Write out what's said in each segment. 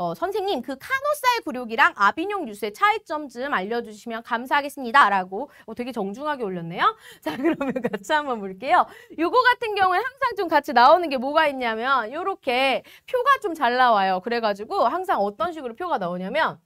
어, 선생님 그카노사의 굴욕이랑 아비뇽 뉴스의 차이점 좀 알려주시면 감사하겠습니다. 라고 어, 되게 정중하게 올렸네요. 자 그러면 같이 한번 볼게요. 요거 같은 경우에 항상 좀 같이 나오는 게 뭐가 있냐면 요렇게 표가 좀 잘 나와요. 그래가지고 항상 어떤 식으로 표가 나오냐면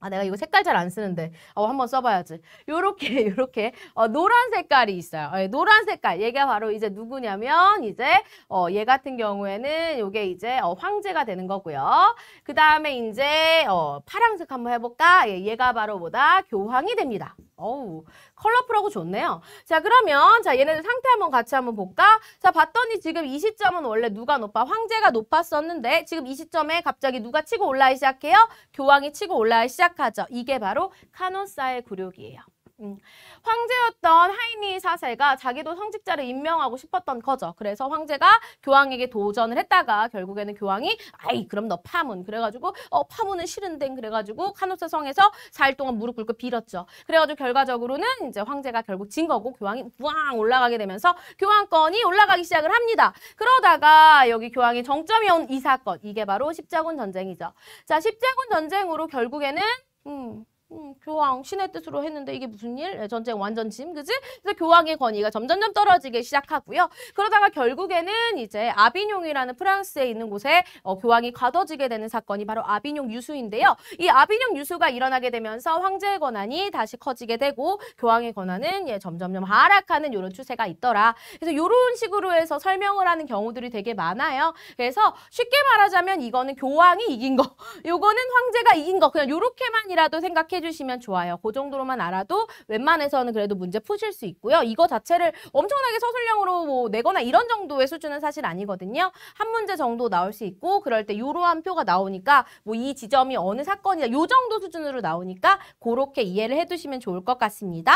아 내가 이거 색깔 잘 안 쓰는데 어 한번 써봐야지 요렇게 요렇게 어, 노란 색깔이 있어요 예, 노란 색깔 얘가 바로 이제 누구냐면 이제 어, 얘 같은 경우에는 요게 이제 어, 황제가 되는 거고요 그 다음에 이제 어, 파랑색 한번 해볼까 예, 얘가 바로 뭐다 교황이 됩니다 어우 컬러풀하고 좋네요 자 그러면 자 얘네들 상태 한번 같이 한번 볼까 자 봤더니 지금 이 시점은 원래 누가 높아 황제가 높았었는데 지금 이 시점에 갑자기 누가 치고 올라가기 시작해요 교황이 치고 올라가기 시작 시작하죠. 이게 바로 카노사의 굴욕이에요. 음. 황제였던 하이니 사세가 자기도 성직자를 임명하고 싶었던 거죠. 그래서 황제가 교황에게 도전을 했다가 결국에는 교황이 아이 그럼 너 파문 그래가지고 어 파문은 싫은데 그래가지고 카노스 성에서 사일 동안 무릎 꿇고 빌었죠. 그래가지고 결과적으로는 이제 황제가 결국 진 거고 교황이 우왕 올라가게 되면서 교황권이 올라가기 시작을 합니다. 그러다가 여기 교황이 정점이 온 이 사건 이게 바로 십자군 전쟁이죠. 자 십자군 전쟁으로 결국에는 음. 음, 교황 신의 뜻으로 했는데 이게 무슨 일? 네, 전쟁 완전 짐 그지? 그래서 교황의 권위가 점점점 떨어지기 시작하고요. 그러다가 결국에는 이제 아비뇽이라는 프랑스에 있는 곳에 어, 교황이 가둬지게 되는 사건이 바로 아비뇽 유수인데요. 이 아비뇽 유수가 일어나게 되면서 황제의 권한이 다시 커지게 되고 교황의 권한은 예, 점점점 하락하는 이런 추세가 있더라. 그래서 이런 식으로 해서 설명을 하는 경우들이 되게 많아요. 그래서 쉽게 말하자면 이거는 교황이 이긴 거, 요거는 황제가 이긴 거 그냥 요렇게만이라도 생각해 해 주시면 좋아요. 그 정도로만 알아도 웬만해서는 그래도 문제 푸실 수 있고요. 이거 자체를 엄청나게 서술형으로 뭐 내거나 이런 정도의 수준은 사실 아니거든요. 한 문제 정도 나올 수 있고 그럴 때 요러한 표가 나오니까 뭐 이 지점이 어느 사건이다 요 정도 수준으로 나오니까 그렇게 이해를 해두시면 좋을 것 같습니다.